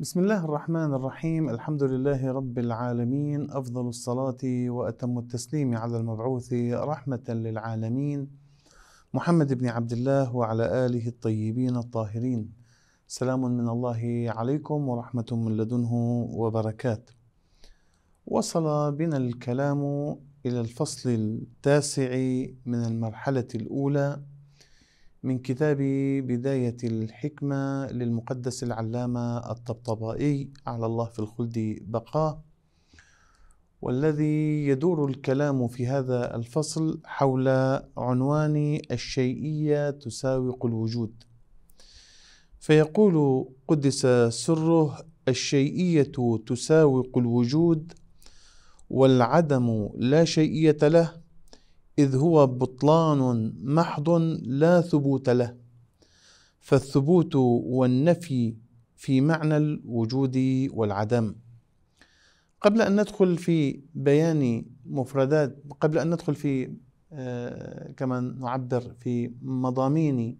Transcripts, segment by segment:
بسم الله الرحمن الرحيم الحمد لله رب العالمين افضل الصلاه واتم التسليم على المبعوث رحمه للعالمين محمد بن عبد الله وعلى اله الطيبين الطاهرين سلام من الله عليكم ورحمه من لدنه وبركات وصل بنا الكلام الى الفصل التاسع من المرحله الاولى من كتاب بداية الحكمة للمقدس العلامة الطبطبائي على الله في الخلد بقاه والذي يدور الكلام في هذا الفصل حول عنوان الشيئية تساوق الوجود فيقول قدس سره الشيئية تساوق الوجود والعدم لا شيئية له إذ هو بطلان محض لا ثبوت له فالثبوت والنفي في معنى الوجود والعدم قبل أن ندخل في بيان مفردات قبل أن ندخل في آه، كما نعبر في مضامين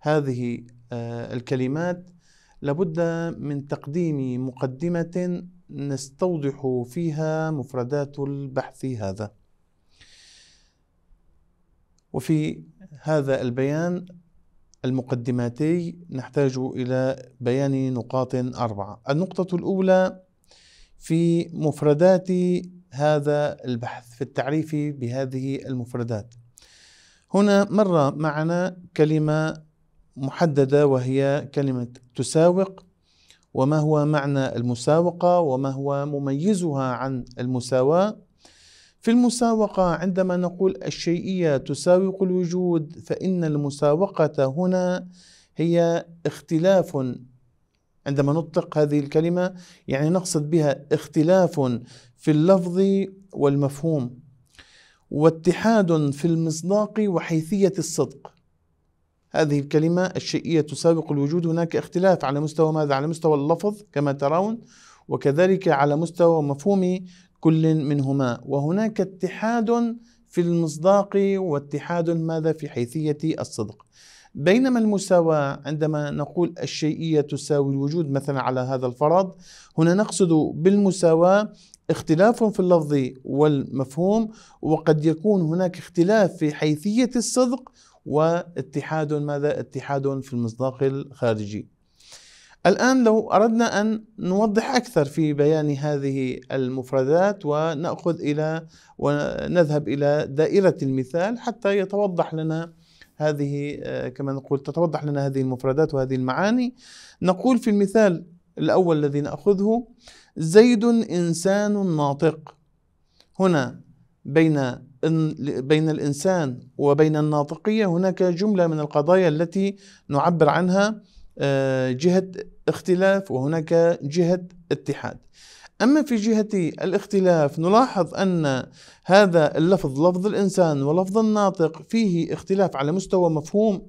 هذه آه، الكلمات لابد من تقديم مقدمة نستوضح فيها مفردات البحث هذا وفي هذا البيان المقدماتي نحتاج إلى بيان نقاط أربعة النقطة الأولى في مفردات هذا البحث في التعريف بهذه المفردات هنا مر معنا كلمة محددة وهي كلمة تساوق وما هو معنى المساوقة وما هو مميزها عن المساواة في المساوقة عندما نقول الشيئية تساوق الوجود فإن المساوقة هنا هي اختلاف عندما نطلق هذه الكلمة يعني نقصد بها اختلاف في اللفظ والمفهوم واتحاد في المصداق وحيثية الصدق هذه الكلمة الشيئية تساوق الوجود هناك اختلاف على مستوى ماذا؟ على مستوى اللفظ كما ترون وكذلك على مستوى مفهوم كل منهما وهناك اتحاد في المصداق واتحاد ماذا في حيثية الصدق بينما المساواة عندما نقول الشيئية تساوي الوجود مثلا على هذا الفرض هنا نقصد بالمساواة اختلاف في اللفظ والمفهوم وقد يكون هناك اختلاف في حيثية الصدق واتحاد ماذا اتحاد في المصداق الخارجي الآن لو أردنا أن نوضح أكثر في بيان هذه المفردات ونأخذ إلى ونذهب إلى دائرة المثال حتى يتوضح لنا هذه آه، كما نقول تتوضح لنا هذه المفردات وهذه المعاني نقول في المثال الأول الذي نأخذه زيد إنسان ناطق هنا بين بين الإنسان وبين الناطقية هناك جملة من القضايا التي نعبر عنها آه، جهة اختلاف وهناك جهة اتحاد أما في جهة الاختلاف نلاحظ أن هذا اللفظ لفظ الإنسان ولفظ الناطق فيه اختلاف على مستوى مفهوم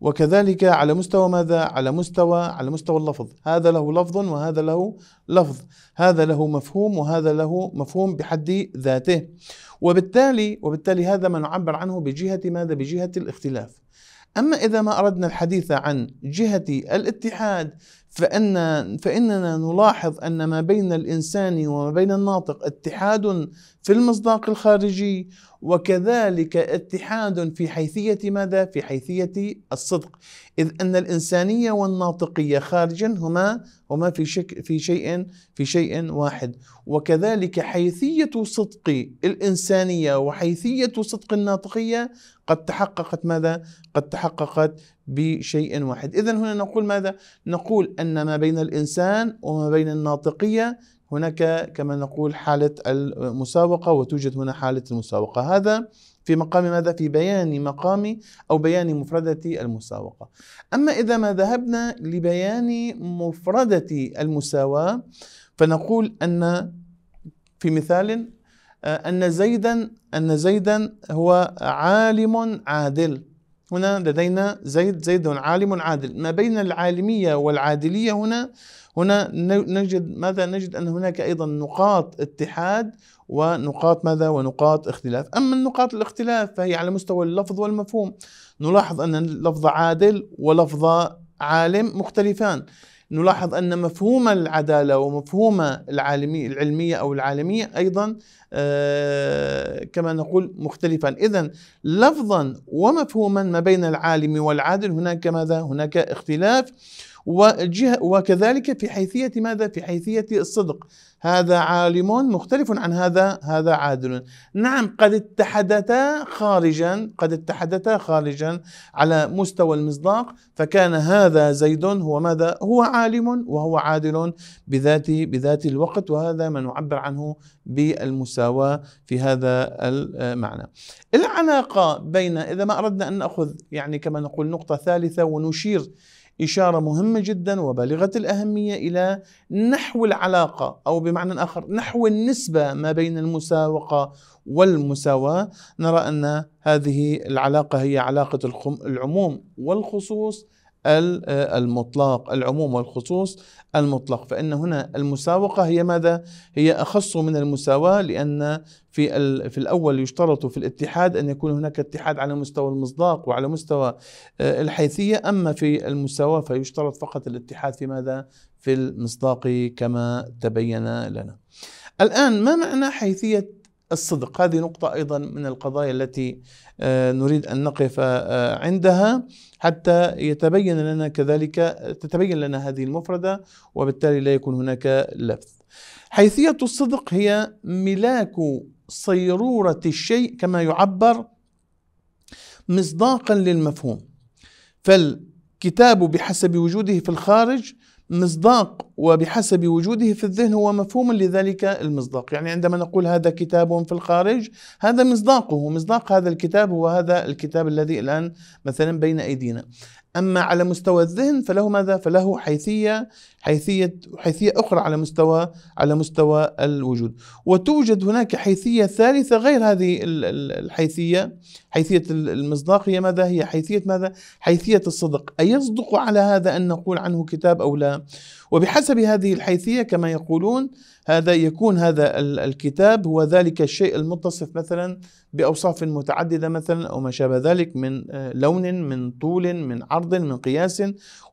وكذلك على مستوى ماذا؟ على مستوى على مستوى اللفظ، هذا له لفظ وهذا له لفظ، هذا له مفهوم وهذا له مفهوم بحد ذاته. وبالتالي وبالتالي هذا ما نعبر عنه بجهة ماذا؟ بجهة الاختلاف. أما إذا ما أردنا الحديث عن جهة الاتحاد فإن فإننا نلاحظ أن ما بين الإنسان وما بين الناطق اتحاد في المصداق الخارجي وكذلك اتحاد في حيثية ماذا؟ في حيثية الصدق إذ أن الإنسانية والناطقية خارجا هما هما في, شك في شيء في شيء واحد وكذلك حيثية صدق الإنسانية وحيثية صدق الناطقية قد تحققت ماذا؟ قد تحققت بشيء واحد إذا هنا نقول ماذا؟ نقول أن ما بين الإنسان وما بين الناطقية هناك كما نقول حالة المساوقة وتوجد هنا حالة المساوقة هذا في مقام ماذا؟ في بيان مقام أو بيان مفردة المساوقة أما إذا ما ذهبنا لبيان مفردة المساواة فنقول أن في مثال آه، أن زيدا أن زيدا هو عالم عادل هنا لدينا زيد زيد عالم عادل ما بين العالمية والعادلية هنا هنا نجد ماذا نجد أن هناك أيضا نقاط اتحاد ونقاط ماذا ونقاط اختلاف أما النقاط الاختلاف فهي على مستوى اللفظ والمفهوم نلاحظ أن لفظ عادل ولفظ عالم مختلفان نلاحظ أن مفهوم العدالة ومفهوم العالميه العلمية أو العالمية أيضا آه، كما نقول مختلفا إذا لفظا ومفهوما ما بين العالم والعادل هناك ماذا؟ هناك اختلاف وجه وكذلك في حيثية ماذا؟ في حيثية الصدق هذا عالم مختلف عن هذا هذا عادل نعم قد اتحدتا خارجا قد اتحدتا خارجا على مستوى المصداق فكان هذا زيد هو ماذا هو عالم وهو عادل بذات بذات الوقت وهذا ما نعبر عنه بالمساواة في هذا المعنى العلاقة بين إذا ما أردنا أن نأخذ يعني كما نقول نقطة ثالثة ونشير إشارة مهمة جدا وبالغة الأهمية إلى نحو العلاقة أو بمعنى آخر نحو النسبة ما بين المساوقة والمساواة نرى أن هذه العلاقة هي علاقة العموم والخصوص آه، المطلق العموم والخصوص المطلق فإن هنا المساوقة هي ماذا؟ هي أخص من المساواة لأن في في الأول يشترط في الاتحاد أن يكون هناك اتحاد على مستوى المصداق وعلى مستوى آه، الحيثية أما في المساواة فيشترط فقط الاتحاد في ماذا؟ في المصداق كما تبين لنا الآن ما معنى حيثية الصدق هذه نقطة أيضا من القضايا التي آه، نريد أن نقف آه، عندها حتى يتبين لنا كذلك تتبين لنا هذه المفردة وبالتالي لا يكون هناك لفظ حيثية الصدق هي ملاك صيرورة الشيء كما يعبر مصداقا للمفهوم فالكتاب بحسب وجوده في الخارج مصداق وبحسب وجوده في الذهن هو مفهوم لذلك المصداق يعني عندما نقول هذا كتاب في الخارج هذا مصداقه مصداق هذا الكتاب هو هذا الكتاب الذي الآن مثلا بين أيدينا أما على مستوى الذهن فله ماذا؟ فله حيثية حيثية حيثية أخرى على مستوى على مستوى الوجود وتوجد هناك حيثية ثالثة غير هذه الحيثية حيثية المصداقية ماذا هي حيثية ماذا حيثية الصدق أيصدق على هذا أن نقول عنه كتاب أو لا وبحسب هذه الحيثية كما يقولون هذا يكون هذا الكتاب هو ذلك الشيء المتصف مثلا بأوصاف متعددة مثلا أو ما شابه ذلك من آه، لون من طول من عرض من قياس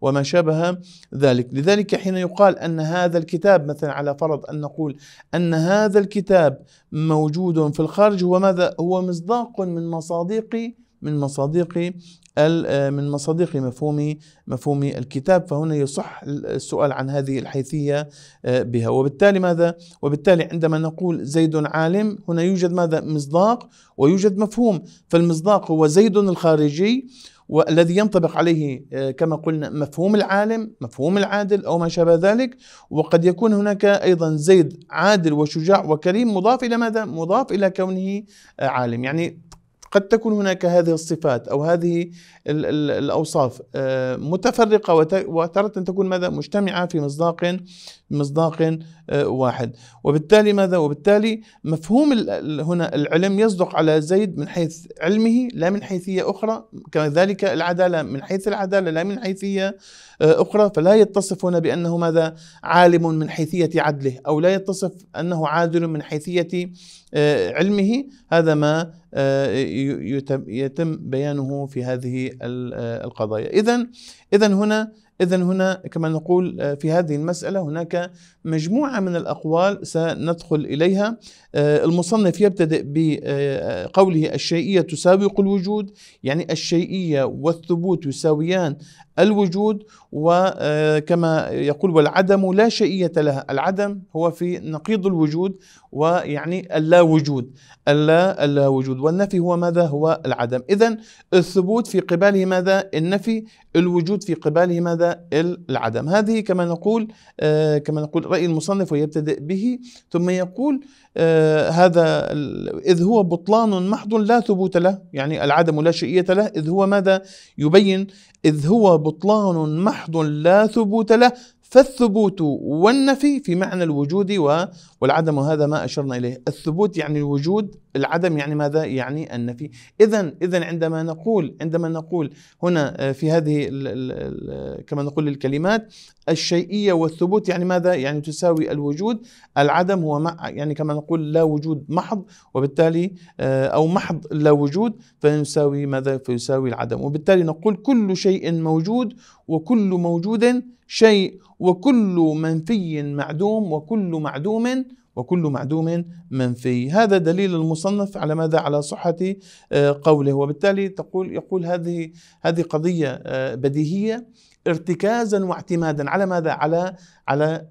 وما شابه ذلك لذلك حين يقال أن هذا الكتاب مثلا على فرض أن نقول أن هذا الكتاب موجود في الخارج هو ماذا هو مصداق من مصادق من مصادق من مصادق مفهوم مفهوم الكتاب فهنا يصح السؤال عن هذه الحيثيه آه، بها وبالتالي ماذا وبالتالي عندما نقول زيد عالم هنا يوجد ماذا مصداق ويوجد مفهوم فالمصداق هو زيد الخارجي والذي ينطبق عليه آه، كما قلنا مفهوم العالم مفهوم العادل أو ما شابه ذلك وقد يكون هناك أيضا زيد عادل وشجاع وكريم مضاف إلى ماذا؟ مضاف إلى كونه آه، عالم يعني قد تكون هناك هذه الصفات او هذه الـ الـ الاوصاف آه، متفرقه أن تكون ماذا مجتمعه في مصداق مصداق آه، واحد وبالتالي ماذا وبالتالي مفهوم هنا العلم يصدق على زيد من حيث علمه لا من حيثيه اخرى كذلك العداله من حيث العداله لا من حيثيه آه، اخرى فلا يتصف هنا بانه ماذا عالم من حيثيه عدله او لا يتصف انه عادل من حيثيه آه، علمه هذا ما آه، يتم بيانه في هذه آه، القضايا إذا إذا هنا إذا هنا كما نقول في هذه المسألة هناك مجموعة من الأقوال سندخل إليها آه، المصنف يبتدئ بقوله الشيئية تساوق الوجود يعني الشيئية والثبوت يساويان الوجود وكما آه، يقول والعدم لا شيئية لها العدم هو في نقيض الوجود ويعني اللا وجود اللا اللا وجود والنفي هو ماذا هو العدم إذا الثبوت في قباله ماذا النفي الوجود في قباله ماذا العدم هذه كما نقول آه، كما نقول رأي المصنف ويبتدئ به ثم يقول آه هذا إذ هو بطلان محض لا ثبوت له يعني العدم لا شيئية له إذ هو ماذا يبين إذ هو بطلان محض لا ثبوت له فالثبوت والنفي في معنى الوجود والعدم وهذا ما أشرنا إليه الثبوت يعني الوجود العدم يعني ماذا يعني النفي اذا اذا عندما نقول عندما نقول هنا آه، في هذه كما نقول الكلمات الشيئيه والثبوت يعني ماذا يعني تساوي الوجود العدم هو يعني كما نقول لا وجود محض وبالتالي آه، او محض لا وجود فيساوي ماذا فيساوي العدم وبالتالي نقول كل شيء موجود وكل موجود شيء وكل منفي معدوم وكل معدوم وكل معدوم منفي هذا دليل المصنف على ماذا على صحة آه، قوله وبالتالي تقول يقول هذه هذه قضية آه، بديهية ارتكازا واعتمادا على ماذا؟ على على آه،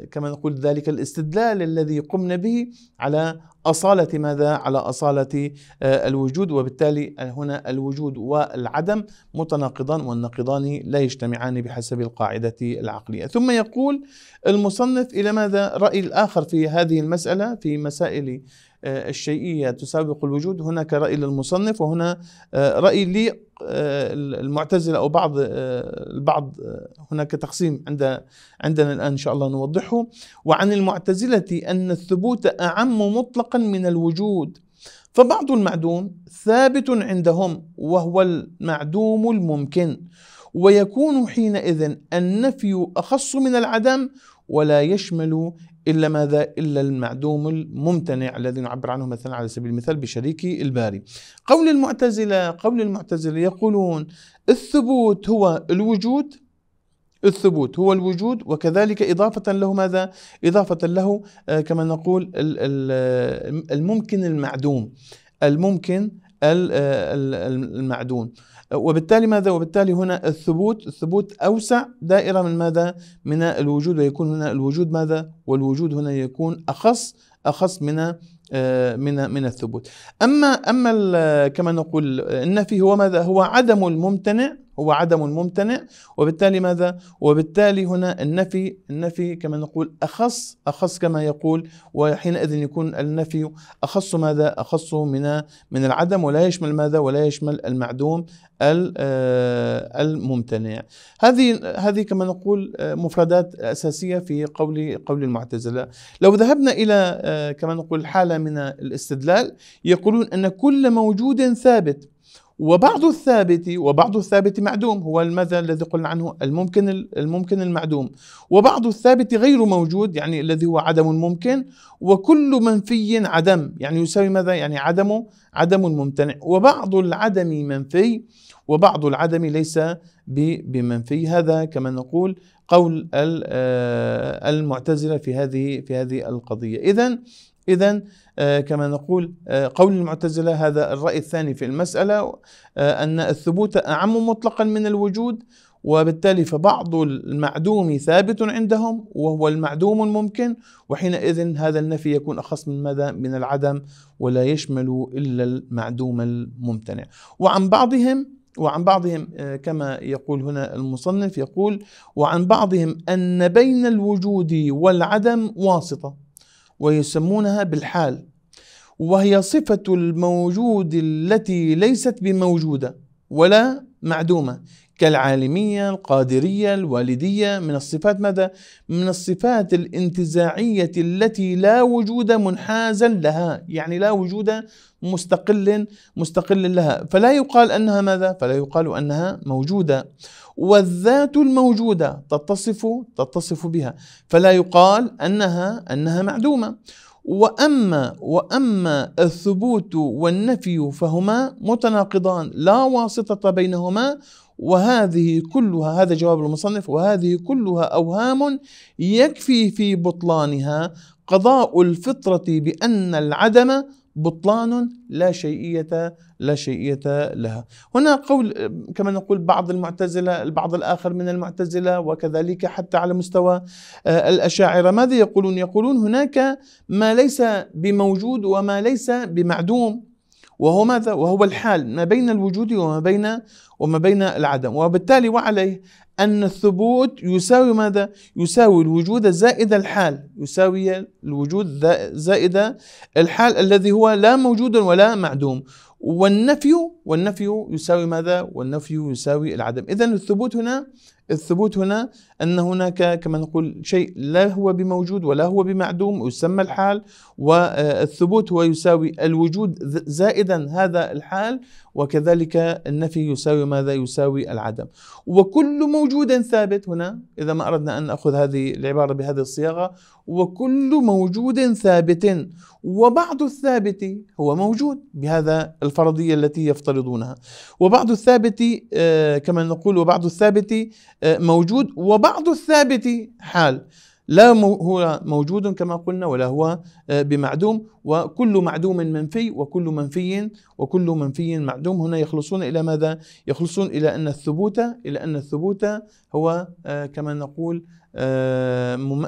آه، كما نقول ذلك الاستدلال الذي قمنا به على أصالة ماذا؟ على أصالة آه، الوجود وبالتالي هنا الوجود والعدم متناقضان والنقضان لا يجتمعان بحسب القاعدة العقلية ثم يقول المصنف إلى ماذا؟ رأي الآخر في هذه المسألة في مسائل آه، الشيئية تسابق الوجود هناك رأي للمصنف وهنا آه، رأي للمعتزلة آه، أو بعض البعض هناك تقسيم عند عندنا الآن إن شاء الله نوضحه وعن المعتزلة أن الثبوت أعم مطلقا من الوجود فبعض المعدوم ثابت عندهم وهو المعدوم الممكن ويكون حينئذ النفي أخص من العدم ولا يشمل إلا ماذا إلا المعدوم الممتنع الذي نعبر عنه مثلا على سبيل المثال بشريكي الباري قول المعتزلة قول المعتزلة يقولون الثبوت هو الوجود الثبوت هو الوجود وكذلك إضافة له ماذا؟ إضافة له آه، كما نقول آه، الممكن المعدوم الممكن آه، المعدوم وبالتالي ماذا وبالتالي هنا الثبوت الثبوت أوسع دائرة من ماذا من الوجود ويكون هنا الوجود ماذا والوجود هنا يكون أخص أخص من آه، من من الثبوت اما اما كما نقول النفي هو ماذا هو عدم الممتنع هو عدم ممتنع وبالتالي ماذا وبالتالي هنا النفي النفي كما نقول أخص أخص كما يقول وحينئذ يكون النفي أخص ماذا أخص من من العدم ولا يشمل ماذا ولا يشمل المعدوم آه، الممتنع هذه هذه كما نقول آه، مفردات أساسية في قول قول المعتزلة لو ذهبنا إلى آه، كما نقول حالة من الاستدلال يقولون أن كل موجود ثابت وبعض الثابت وبعض الثابت معدوم هو المثل الذي قلنا عنه الممكن الممكن المعدوم وبعض الثابت غير موجود يعني الذي هو عدم ممكن وكل منفي عدم يعني يساوي ماذا يعني عدم عدم ممتنع وبعض العدم منفي وبعض العدم ليس بمنفي هذا كما نقول قول آه، المعتزلة في هذه في هذه القضية إذا إذا آه، كما نقول آه، قول المعتزلة هذا الرأي الثاني في المسألة آه، أن الثبوت أعم مطلقا من الوجود وبالتالي فبعض المعدوم ثابت عندهم وهو المعدوم الممكن وحينئذ هذا النفي يكون أخص من ماذا؟ من العدم ولا يشمل إلا المعدوم الممتنع وعن بعضهم وعن بعضهم كما يقول هنا المصنف يقول وعن بعضهم أن بين الوجود والعدم واسطة ويسمونها بالحال وهي صفة الموجود التي ليست بموجودة ولا معدومة كالعالمية القادرية الوالدية من الصفات ماذا؟ من الصفات الانتزاعية التي لا وجود منحازا لها يعني لا وجود مستقل مستقل لها فلا يقال أنها ماذا؟ فلا يقال أنها موجودة والذات الموجودة تتصف تتصف بها فلا يقال أنها أنها معدومة وأما وأما الثبوت والنفي فهما متناقضان لا واسطة بينهما وهذه كلها هذا جواب المصنف وهذه كلها أوهام يكفي في بطلانها قضاء الفطرة بأن العدم بطلان لا شيئية لا شيئية لها هنا قول كما نقول بعض المعتزلة البعض الآخر من المعتزلة وكذلك حتى على مستوى آه، الأشاعرة ماذا يقولون؟ يقولون هناك ما ليس بموجود وما ليس بمعدوم وهو ماذا؟ وهو الحال ما بين الوجود وما بين وما بين العدم، وبالتالي وعليه أن الثبوت يساوي ماذا؟ يساوي الوجود زائد الحال، يساوي الوجود زائد الحال الذي هو لا موجود ولا معدوم، والنفي والنفي يساوي ماذا؟ والنفي يساوي العدم، إذا الثبوت هنا الثبوت هنا أن هناك كما نقول شيء لا هو بموجود ولا هو بمعدوم يسمى الحال والثبوت هو يساوي الوجود زائدا هذا الحال وكذلك النفي يساوي ماذا يساوي العدم وكل موجود ثابت هنا إذا ما أردنا أن نأخذ هذه العبارة بهذه الصياغة وكل موجود ثابت وبعض الثابت هو موجود بهذا الفرضية التي يفترضونها وبعض الثابت آه، كما نقول وبعض الثابت آه، موجود وبعض الثابت حال لا هو موجود كما قلنا ولا هو آه، بمعدوم وكل معدوم منفي وكل منفي وكل منفي معدوم هنا يخلصون الى ماذا؟ يخلصون الى ان الثبوت الى ان الثبوت هو آه، كما نقول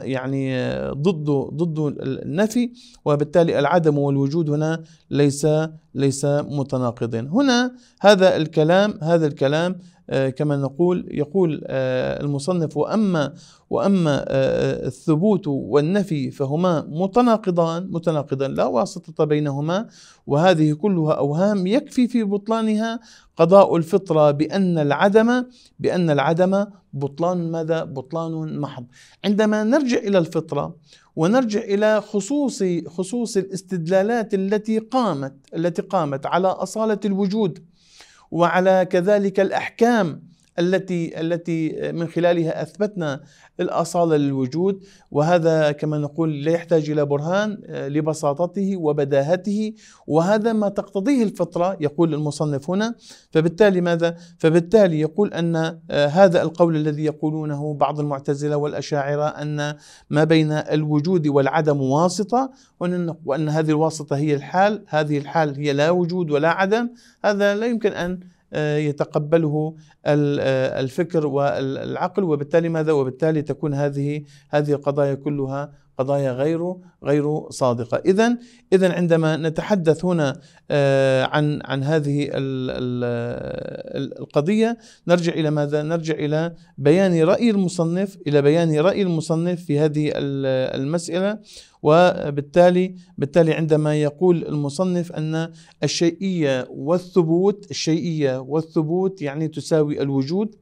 يعني ضد ضد النفي وبالتالي العدم والوجود هنا ليس ليس متناقضين هنا هذا الكلام هذا الكلام آه، كما نقول يقول آه، المصنف واما واما آه، الثبوت والنفي فهما متناقضان متناقضان لا واسطه بينهما وهذه كلها اوهام يكفي في بطلانها قضاء الفطره بان العدم بان العدم بطلان ماذا؟ بطلان محض. عندما نرجع الى الفطره ونرجع الى خصوص خصوص الاستدلالات التي قامت التي قامت على اصاله الوجود وعلى كذلك الاحكام التي التي من خلالها اثبتنا الاصاله للوجود وهذا كما نقول لا يحتاج الى برهان آه، لبساطته وبداهته وهذا ما تقتضيه الفطره يقول المصنف هنا فبالتالي ماذا؟ فبالتالي يقول ان آه، هذا القول الذي يقولونه بعض المعتزله والاشاعره ان ما بين الوجود والعدم واسطه وان هذه الواسطه هي الحال، هذه الحال هي لا وجود ولا عدم، هذا لا يمكن ان آه، يتقبله آه، الفكر والعقل وبالتالي ماذا وبالتالي تكون هذه هذه القضايا كلها قضايا غير غير صادقة إذا إذا عندما نتحدث هنا آه، عن عن هذه القضية نرجع إلى ماذا؟ نرجع إلى بيان رأي المصنف إلى بيان رأي المصنف في هذه المسألة وبالتالي بالتالي عندما يقول المصنف أن الشيئية والثبوت الشيئية والثبوت يعني تساوي الوجود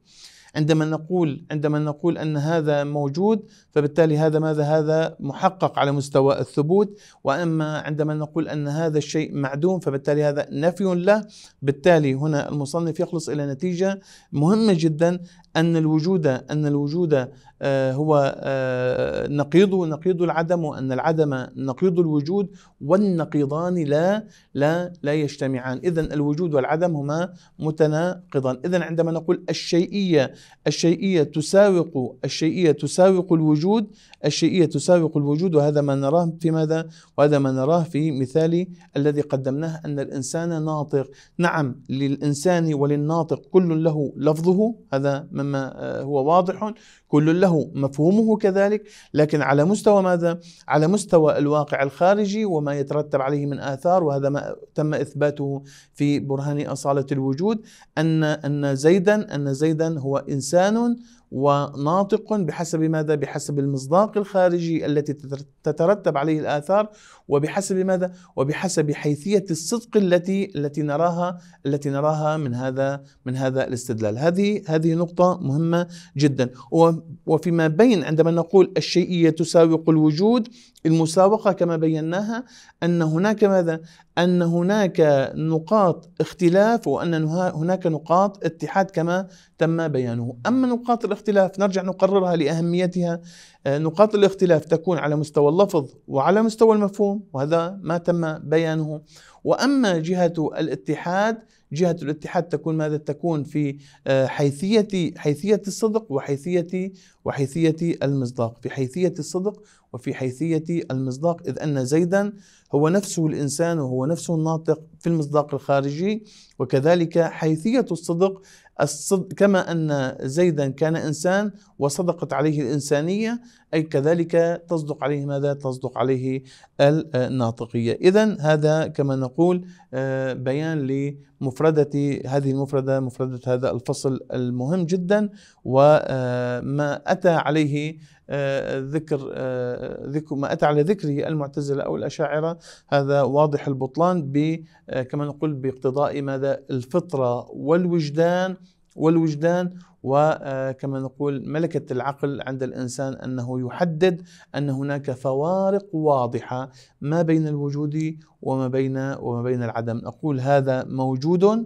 عندما نقول عندما نقول ان هذا موجود فبالتالي هذا ماذا هذا محقق على مستوى الثبوت واما عندما نقول ان هذا الشيء معدوم فبالتالي هذا نفي له بالتالي هنا المصنف يخلص الى نتيجه مهمه جدا أن الوجود أن الوجود آه، هو آه، نقيض نقيض العدم وأن العدم نقيض الوجود والنقيضان لا لا لا يجتمعان إذا الوجود والعدم هما متناقضان إذا عندما نقول الشيئية الشيئية تساوق الشيئية تساوق الوجود الشيئية تساوق الوجود وهذا ما نراه في ماذا وهذا ما نراه في مثال الذي قدمناه أن الإنسان ناطق نعم للإنسان وللناطق كل له لفظه هذا مما آه، هو واضح كل له مفهومه كذلك لكن على مستوى ماذا؟ على مستوى الواقع الخارجي وما يترتب عليه من آثار وهذا ما تم إثباته في برهان أصالة الوجود أن أن زيدا أن زيدا هو إنسان وناطق بحسب ماذا؟ بحسب المصداق الخارجي التي تترتب عليه الآثار وبحسب ماذا؟ وبحسب حيثية الصدق التي التي نراها التي نراها من هذا من هذا الاستدلال، هذه هذه نقطة مهمة جدا، وفيما بين عندما نقول الشيئية تساوق الوجود المساوقة كما بيناها أن هناك ماذا؟ أن هناك نقاط اختلاف وأن هناك نقاط اتحاد كما تم بيانه أما نقاط الاختلاف نرجع نقررها لأهميتها آه، نقاط الاختلاف تكون على مستوى اللفظ وعلى مستوى المفهوم وهذا ما تم بيانه وأما جهة الاتحاد جهة الاتحاد تكون ماذا تكون في آه، حيثية حيثية الصدق وحيثية وحيثية المصداق في حيثية الصدق وفي حيثية المصداق إذ أن زيدا هو نفسه الإنسان وهو نفسه الناطق في المصداق الخارجي وكذلك حيثية الصدق, الصدق كما أن زيدا كان إنسان وصدقت عليه الإنسانية أي كذلك تصدق عليه ماذا؟ تصدق عليه الناطقية إذا هذا كما نقول آه، بيان لمفردة هذه المفردة مفردة هذا الفصل المهم جدا وما أتى عليه آه، ذكر آه، ذكر ما أتى على ذكره المعتزلة أو الأشاعرة هذا واضح البطلان ب آه، كما نقول باقتضاء ماذا الفطرة والوجدان والوجدان وكما نقول ملكة العقل عند الإنسان أنه يحدد أن هناك فوارق واضحة ما بين الوجود وما بين وما بين العدم أقول هذا موجود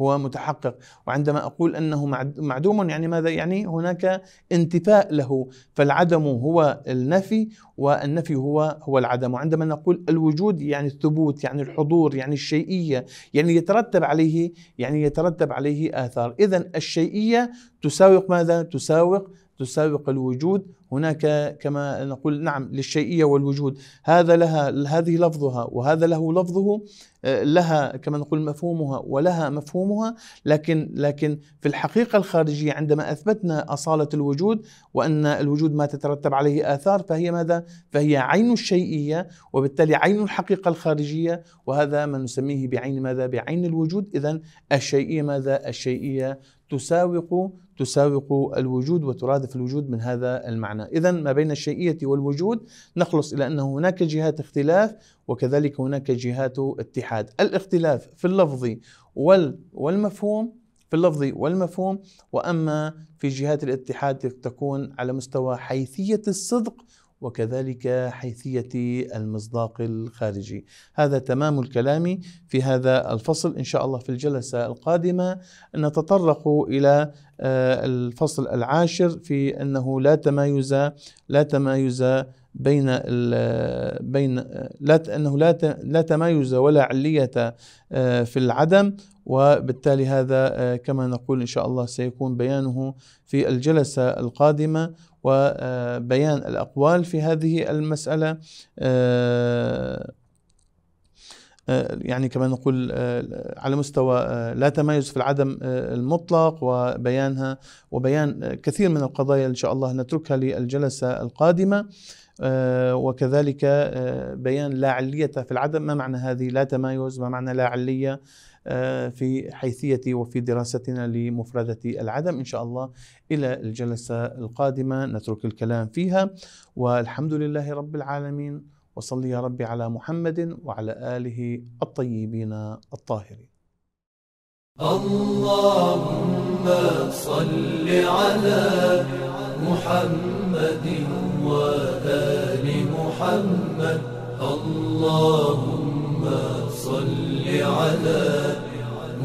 هو متحقق وعندما أقول أنه معدوم يعني ماذا يعني هناك انتفاء له فالعدم هو النفي والنفي هو هو العدم وعندما نقول الوجود يعني الثبوت يعني الحضور يعني الشيئية يعني يترتب عليه يعني يترتب عليه آثار إذا الشيئية تساوق ماذا تساوق تساوق الوجود هناك كما نقول نعم للشيئيه والوجود هذا لها هذه لفظها وهذا له لفظه آه، لها كما نقول مفهومها ولها مفهومها لكن لكن في الحقيقه الخارجيه عندما اثبتنا اصاله الوجود وان الوجود ما تترتب عليه اثار فهي ماذا؟ فهي عين الشيئيه وبالتالي عين الحقيقه الخارجيه وهذا ما نسميه بعين ماذا؟ بعين الوجود اذا الشيئيه ماذا؟ الشيئيه تساوق تساوق الوجود وترادف الوجود من هذا المعنى إذا ما بين الشيئية والوجود نخلص إلى أن هناك جهات اختلاف وكذلك هناك جهات اتحاد الاختلاف في اللفظ والمفهوم في اللفظ والمفهوم وأما في جهات الاتحاد تكون على مستوى حيثية الصدق وكذلك حيثية المصداق الخارجي هذا تمام الكلام في هذا الفصل إن شاء الله في الجلسة القادمة نتطرق إلى آه، الفصل العاشر في أنه لا تمايز لا تمايز بين بين آه، لا انه لا لا تمايز ولا عليه آه، في العدم وبالتالي هذا آه، كما نقول إن شاء الله سيكون بيانه في الجلسة القادمة وبيان آه، الأقوال في هذه المسألة آه، يعني كما نقول على مستوى لا تميز في العدم المطلق وبيانها وبيان كثير من القضايا ان شاء الله نتركها للجلسه القادمه وكذلك بيان لا علية في العدم ما معنى هذه لا تمايز ما معنى لا علية آه، في حيثية وفي دراستنا لمفردة العدم إن شاء الله إلى الجلسة القادمة نترك الكلام فيها والحمد لله رب العالمين وصل يا رب على محمد وعلى آله الطيبين الطاهرين اللهم صل على محمد وآل محمد اللهم صل على